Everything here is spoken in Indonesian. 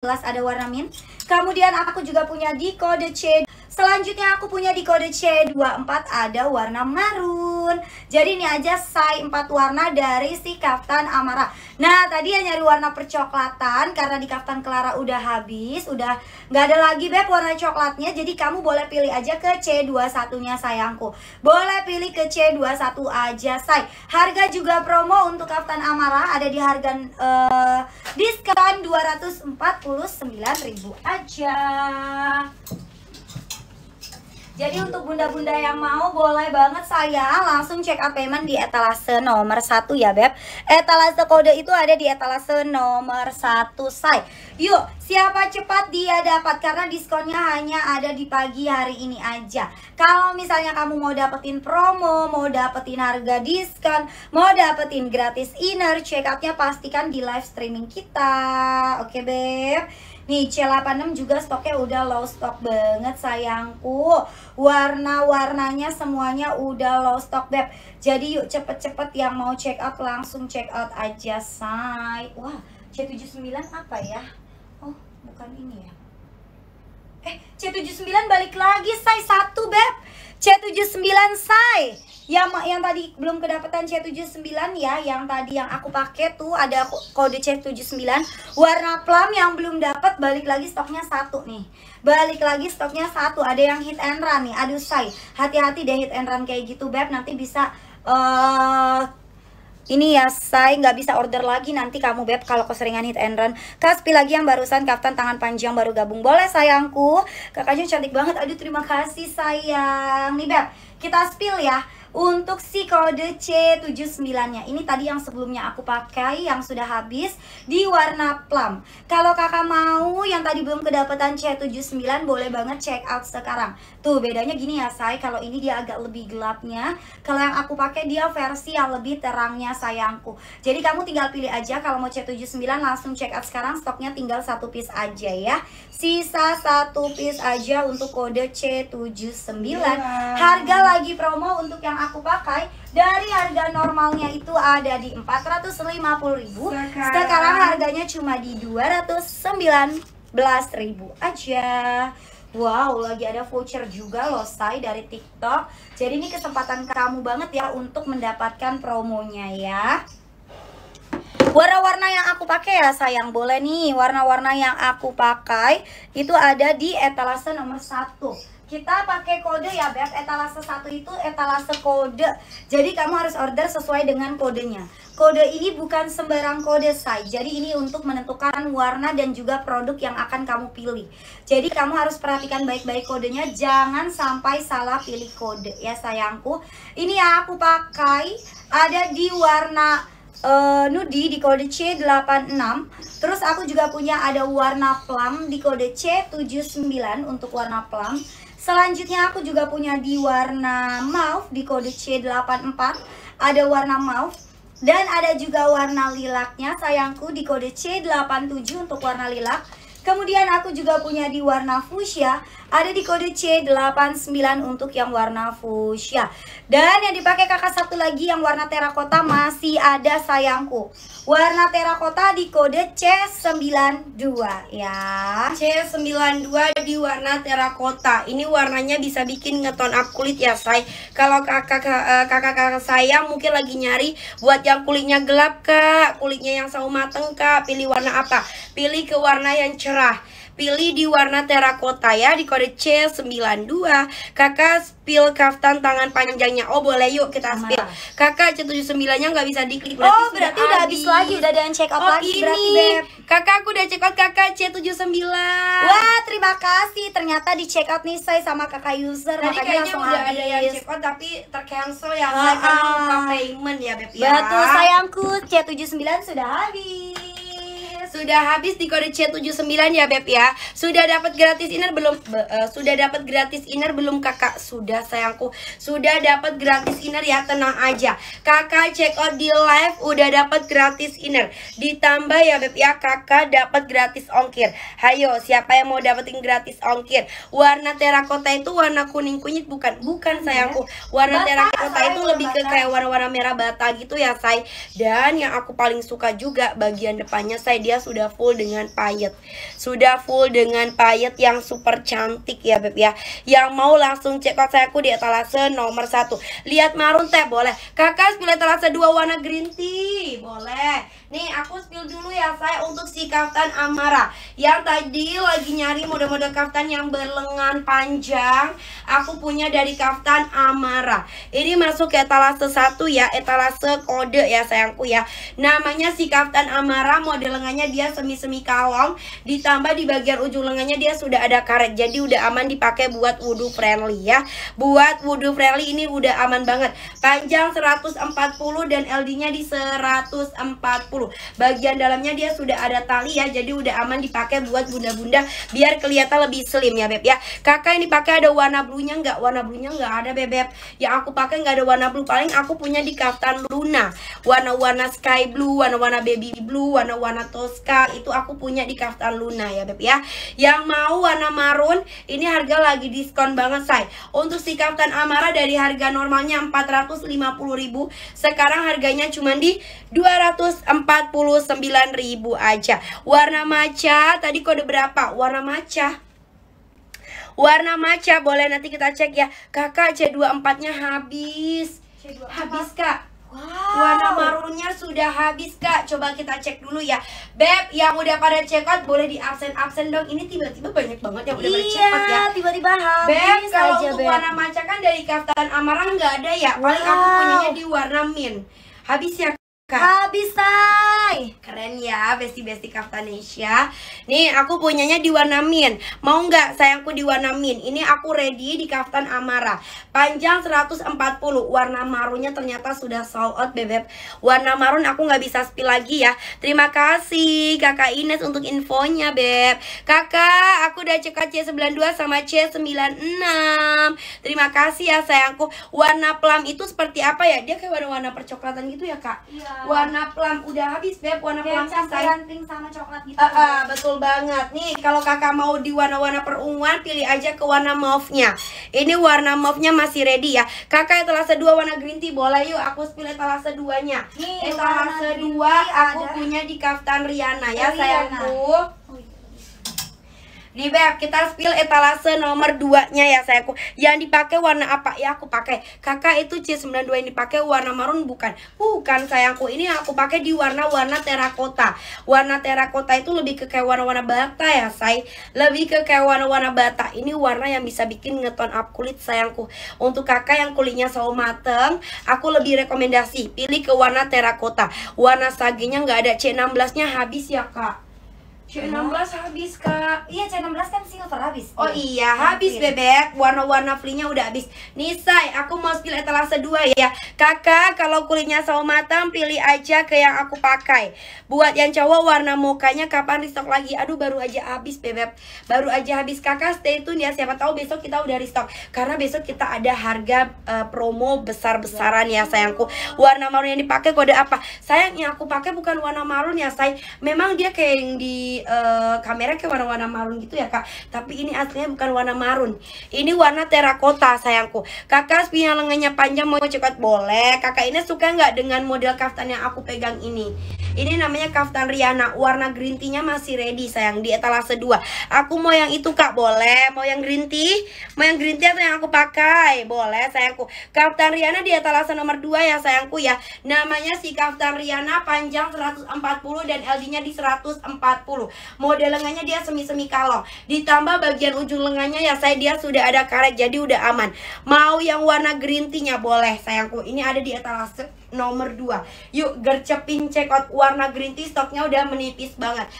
Jelas ada warna mint. Kemudian aku juga punya di kode C. Selanjutnya aku punya di kode C24 ada warna marun. Jadi ini aja size 4 warna dari si kaftan Amara. Nah, tadi hanya nyari warna percoklatan karena di kaftan Clara udah habis, udah gak ada lagi beb warna coklatnya. Jadi kamu boleh pilih aja ke C21-nya sayangku. Boleh pilih ke C21 aja, say. Harga juga promo untuk kaftan Amara ada di harga uh, diskon 249.000 aja. Jadi untuk bunda-bunda yang mau boleh banget saya langsung check up payment di etalase nomor 1 ya Beb. Etalase kode itu ada di etalase nomor 1 saya. Yuk, siapa cepat dia dapat karena diskonnya hanya ada di pagi hari ini aja. Kalau misalnya kamu mau dapetin promo, mau dapetin harga diskon, mau dapetin gratis inner, check outnya pastikan di live streaming kita. Oke, Beb. Nih C86 juga stoknya udah low stock banget sayangku Warna-warnanya semuanya udah low stock Beb Jadi yuk cepet-cepet yang mau check out langsung check out aja say Wah C79 apa ya? bukan ini ya Eh, C79 balik lagi, say satu Beb. C79 say. Yang yang tadi belum kedapatan C79 ya, yang tadi yang aku pakai tuh ada kode C79 warna plum yang belum dapat balik lagi stoknya satu nih. Balik lagi stoknya satu, ada yang hit and run nih. Aduh say, hati-hati deh hit and run kayak gitu Beb, nanti bisa uh, ini ya saya nggak bisa order lagi nanti kamu beb kalau keseringan hit and run kaspi lagi yang barusan kaftan tangan panjang baru gabung boleh sayangku kakaknya cantik banget aduh terima kasih sayang nih beb kita spill ya untuk si kode C79-nya. Ini tadi yang sebelumnya aku pakai yang sudah habis di warna plum. Kalau kakak mau yang tadi belum kedapatan C79 boleh banget check out sekarang. Tuh bedanya gini ya say, kalau ini dia agak lebih gelapnya. Kalau yang aku pakai dia versi yang lebih terangnya sayangku. Jadi kamu tinggal pilih aja kalau mau C79 langsung check out sekarang stoknya tinggal satu piece aja ya. Sisa satu piece aja untuk kode C79. Iya. Harga lagi promo untuk yang aku pakai dari harga normalnya itu ada di 450.000 sekarang. sekarang harganya cuma di 219.000 aja Wow, lagi ada voucher juga loh say dari TikTok. Jadi ini kesempatan kamu banget ya untuk mendapatkan promonya ya. Warna-warna yang aku pakai ya sayang boleh nih Warna-warna yang aku pakai itu ada di etalase nomor 1 kita pakai kode ya Beb etalase satu itu etalase kode jadi kamu harus order sesuai dengan kodenya kode ini bukan sembarang kode size jadi ini untuk menentukan warna dan juga produk yang akan kamu pilih jadi kamu harus perhatikan baik-baik kodenya jangan sampai salah pilih kode ya sayangku ini yang aku pakai ada di warna uh, Nudi di kode C86 Terus aku juga punya ada warna plum di kode C79 untuk warna plum Selanjutnya aku juga punya di warna mauve di kode C84 Ada warna mauve dan ada juga warna lilaknya sayangku di kode C87 untuk warna lilak Kemudian aku juga punya di warna fuchsia, ada di kode C89 untuk yang warna fuchsia. Dan yang dipakai kakak satu lagi yang warna terakota masih ada sayangku. Warna terakota di kode C92 ya. C92 di warna terakota. Ini warnanya bisa bikin ngeton up kulit ya, say. Kalau kakak eh, kakak-kakak saya mungkin lagi nyari buat yang kulitnya gelap, Kak. Kulitnya yang sawo mateng, Kak. Pilih warna apa? Pilih ke warna yang cerah merah. Pilih di warna terakota ya di kode C92. Kakak spill kaftan tangan panjangnya. Oh boleh yuk kita spill. Kakak C79-nya gak bisa diklik. Berarti oh berarti udah habis lagi, udah ada yang check out oh, lagi ini. berarti Beb. Kakak aku udah check out kakak C79. Wah terima kasih. Ternyata di check out nih saya sama kakak user. Tadi kayaknya langsung udah habis. ada yang check out tapi tercancel ya. Nah, uh, payment ya Beb. Ya. Betul sayangku C79 sudah habis sudah habis di kode C79 ya Beb ya. Sudah dapat gratis inner belum? Be, uh, sudah dapat gratis inner belum Kakak? Sudah sayangku. Sudah dapat gratis inner ya, tenang aja. Kakak check out di live udah dapat gratis inner. Ditambah ya Beb ya, Kakak dapat gratis ongkir. Hayo, siapa yang mau dapetin gratis ongkir? Warna terakota itu warna kuning kunyit bukan? Bukan iya. sayangku. Warna terakota itu lebih ke kayak warna-warna merah bata gitu ya, say. Dan yang aku paling suka juga bagian depannya saya dia sudah full dengan payet. Sudah full dengan payet yang super cantik ya Beb ya. Yang mau langsung cek out saya aku di etalase nomor 1. Lihat marun teh boleh. Kakak pilih etalase 2 warna green tea. Boleh. Nih aku spill dulu ya saya untuk si kaftan Amara Yang tadi lagi nyari mode-mode kaftan yang berlengan panjang Aku punya dari kaftan Amara Ini masuk ke etalase 1 ya Etalase kode ya sayangku ya Namanya si kaftan Amara Mode lengannya dia semi-semi kalong Ditambah di bagian ujung lengannya dia sudah ada karet Jadi udah aman dipakai buat wudhu friendly ya Buat wudhu friendly ini udah aman banget Panjang 140 dan LD-nya di 140 bagian dalamnya dia sudah ada tali ya jadi udah aman dipakai buat bunda-bunda biar kelihatan lebih slim ya beb ya kakak ini pakai ada warna blunya nggak warna blunya nggak ada bebek yang aku pakai nggak ada warna blue paling aku punya di kaftan Luna warna-warna sky blue warna-warna baby blue warna-warna Tosca itu aku punya di kaftan Luna ya beb ya yang mau warna marun ini harga lagi diskon banget say untuk si kaftan Amara dari harga normalnya 450.000 sekarang harganya cuma di 240 ribu aja. Warna maca tadi kode berapa? Warna maca Warna maca boleh nanti kita cek ya. Kakak C24-nya habis. C24. Habis, Kak. Wow. Warna marunnya sudah habis kak Coba kita cek dulu ya Beb yang udah pada check out boleh di absen-absen dong Ini tiba-tiba banyak banget yang udah iya, pada check out ya iya, tiba-tiba habis Beb kalau aja, untuk Beb. warna maca kan dari kaftan amarah nggak ada ya Paling wow. aku punya di warna mint Habis ya Habis, say Keren ya besti-besti Kaftanesia Nih aku punyanya di warna mint Mau nggak sayangku di warna mint Ini aku ready di kaftan Amara Panjang 140 Warna marunnya ternyata sudah sold out bebek Warna marun aku nggak bisa spill lagi ya Terima kasih kakak Ines untuk infonya beb Kakak aku udah cek C92 sama C96 Terima kasih ya sayangku Warna plum itu seperti apa ya Dia kayak warna-warna percoklatan gitu ya kak Iya warna plum udah habis beb warna iya, plum selesai pink sama coklat gitu uh, uh, betul banget nih kalau kakak mau di warna-warna perunguan pilih aja ke warna mauve nya ini warna mauve nya masih ready ya kakak telah sedua warna green tea boleh yuk aku pilih telah seduanya. nih etalase sedua aku ada. punya di kaftan Riana ya Riana. sayangku di beb, kita spill etalase nomor 2-nya ya saya aku. Yang dipakai warna apa? Ya aku pakai. Kakak itu C92 yang dipakai warna marun bukan? Bukan sayangku. Ini aku pakai di warna-warna terakota. Warna terakota itu lebih ke kayak warna-warna bata ya, say. Lebih ke kayak warna-warna bata. Ini warna yang bisa bikin ngeton up kulit sayangku. Untuk kakak yang kulitnya selalu mateng, aku lebih rekomendasi pilih ke warna terakota. Warna saginya nggak ada C16-nya habis ya, Kak. C16 habis kak Iya C16 kan silver habis Oh iya, iya habis Hampir. bebek Warna-warna flinya udah habis Nih aku mau skill etalase 2 ya Kakak kalau kulitnya sawo matang Pilih aja ke yang aku pakai Buat yang cowok warna mukanya kapan restock lagi Aduh baru aja habis bebek Baru aja habis kakak stay tune ya Siapa tahu besok kita udah restock Karena besok kita ada harga uh, promo besar-besaran ya sayangku Warna marun yang dipakai kode apa Sayang yang aku pakai bukan warna marun ya say Memang dia kayak yang di uh, eh, kamera kayak warna-warna marun gitu ya kak Tapi ini aslinya bukan warna marun Ini warna terakota sayangku Kakak punya lengannya panjang mau cepet boleh Kakak ini suka nggak dengan model kaftan yang aku pegang ini ini namanya kaftan Riana. Warna green tea-nya masih ready sayang di etalase 2. Aku mau yang itu Kak, boleh. Mau yang green tea? Mau yang green tea atau yang aku pakai? Boleh sayangku. Kaftan Riana di etalase nomor 2 ya sayangku ya. Namanya si kaftan Riana panjang 140 dan LD-nya di 140. Model lengannya dia semi-semi kalong. Ditambah bagian ujung lengannya ya saya dia sudah ada karet jadi udah aman. Mau yang warna green tea-nya boleh sayangku. Ini ada di etalase nomor 2 Yuk gercepin check out warna green tea stoknya udah menipis banget